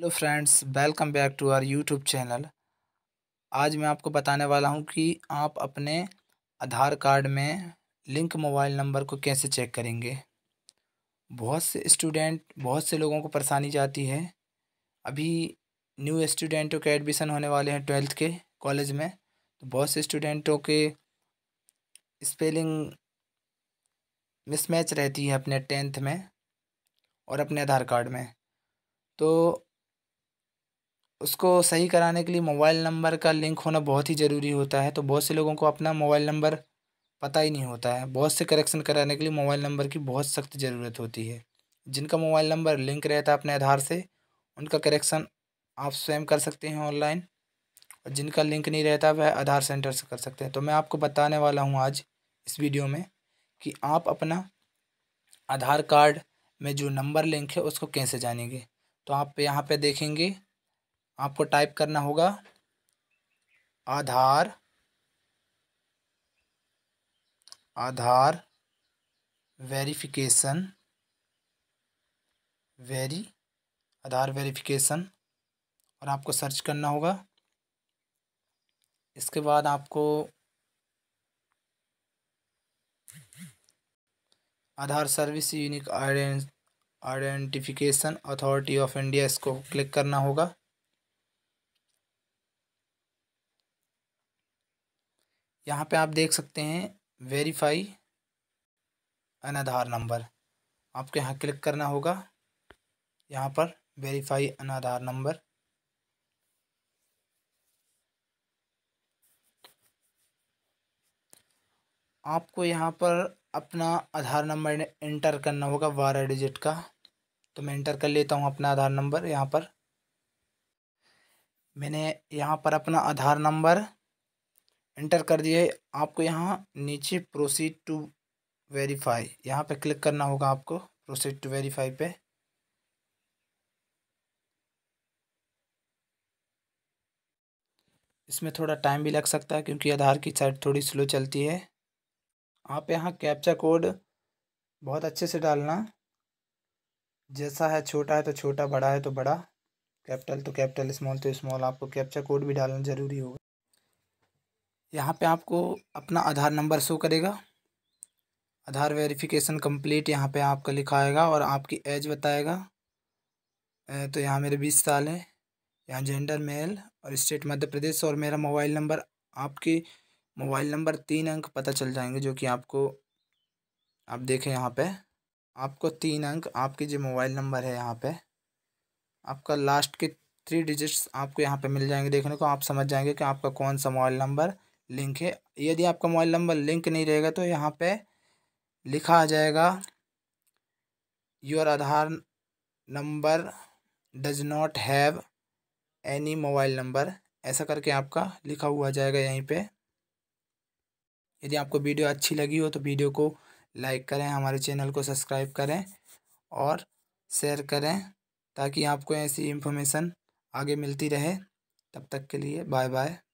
hello friends welcome back to our YouTube channel आज मैं आपको बताने वाला हूं कि आप अपने आधार कार्ड में लिंक मोबाइल नंबर को कैसे चेक करेंगे बहुत से स्टूडेंट बहुत से लोगों को परेशानी जाती है अभी न्यू स्टूडेंटों के एडमिशन होने वाले हैं ट्वेल्थ के कॉलेज में तो बहुत से स्टूडेंटों के स्पेलिंग मिसमैच रहती है अपने टेंथ में और अपने आधार कार्ड में तो उसको सही कराने के लिए मोबाइल नंबर का लिंक होना बहुत ही ज़रूरी होता है तो बहुत से लोगों को अपना मोबाइल नंबर पता ही नहीं होता है बहुत से करेक्शन कराने के लिए मोबाइल नंबर की बहुत सख्त ज़रूरत होती है जिनका मोबाइल नंबर लिंक रहता है अपने आधार से उनका करेक्शन आप स्वयं कर सकते हैं ऑनलाइन और जिनका लिंक नहीं रहता वह आधार सेंटर से कर सकते हैं तो मैं आपको बताने वाला हूँ आज इस वीडियो में कि आप अपना आधार कार्ड में जो नंबर लिंक है उसको कैसे जानेंगे तो आप यहाँ पर देखेंगे आपको टाइप करना होगा Aadhaar Aadhaar verification very Aadhaar verification और आपको सर्च करना होगा इसके बाद आपको Aadhaar service unique identification authority of India इसको क्लिक करना होगा यहाँ पे आप देख सकते हैं वेरीफाई एन आधार नंबर आपको यहाँ क्लिक करना होगा यहाँ पर वेरीफाई एन आधार नंबर आपको यहाँ पर अपना आधार नंबर एंटर करना होगा बारह डिजिट का तो मैं इंटर कर लेता हूँ अपना आधार नंबर यहाँ पर मैंने यहाँ पर अपना आधार नंबर इंटर कर दिए आपको यहाँ नीचे प्रोसीड टू वेरीफाई यहाँ पे क्लिक करना होगा आपको प्रोसीड टू वेरीफाई पे इसमें थोड़ा टाइम भी लग सकता है क्योंकि आधार की साइट थोड़ी स्लो चलती है आप यहाँ कैप्चा कोड बहुत अच्छे से डालना जैसा है छोटा है तो छोटा बड़ा है तो बड़ा कैपिटल तो कैपिटल स्मॉल तो स्मॉल आपको कैप्चा कोड भी डालना ज़रूरी होगा यहाँ पे आपको अपना आधार नंबर शो करेगा आधार वेरिफिकेशन कंप्लीट यहाँ पे आपका लिखा आएगा और आपकी एज बताएगा तो यहाँ मेरे बीस साल है यहाँ जेंडर मेल और स्टेट मध्य प्रदेश और मेरा मोबाइल नंबर आपके मोबाइल नंबर तीन अंक पता चल जाएंगे जो कि आपको आप देखें यहाँ पे आपको तीन अंक आपके जो मोबाइल नंबर है यहाँ पे आपका लास्ट के थ्री डिजिट्स आपको यहाँ पे मिल जाएंगे देखने को आप समझ जाएंगे कि आपका कौन सा मोबाइल नंबर लिंक है यदि आपका मोबाइल नंबर लिंक नहीं रहेगा तो यहाँ पे लिखा आ जाएगा your Aadhaar number does not have any mobile number ऐसा करके आपका लिखा हुआ जाएगा यहीं पे यदि आपको वीडियो अच्छी लगी हो तो वीडियो को लाइक करें हमारे चैनल को सब्सक्राइब करें और शेयर करें ताकि आपको ऐसी इन्फॉर्मेशन आगे मिलती रहे तब तक के लिए बाय बाय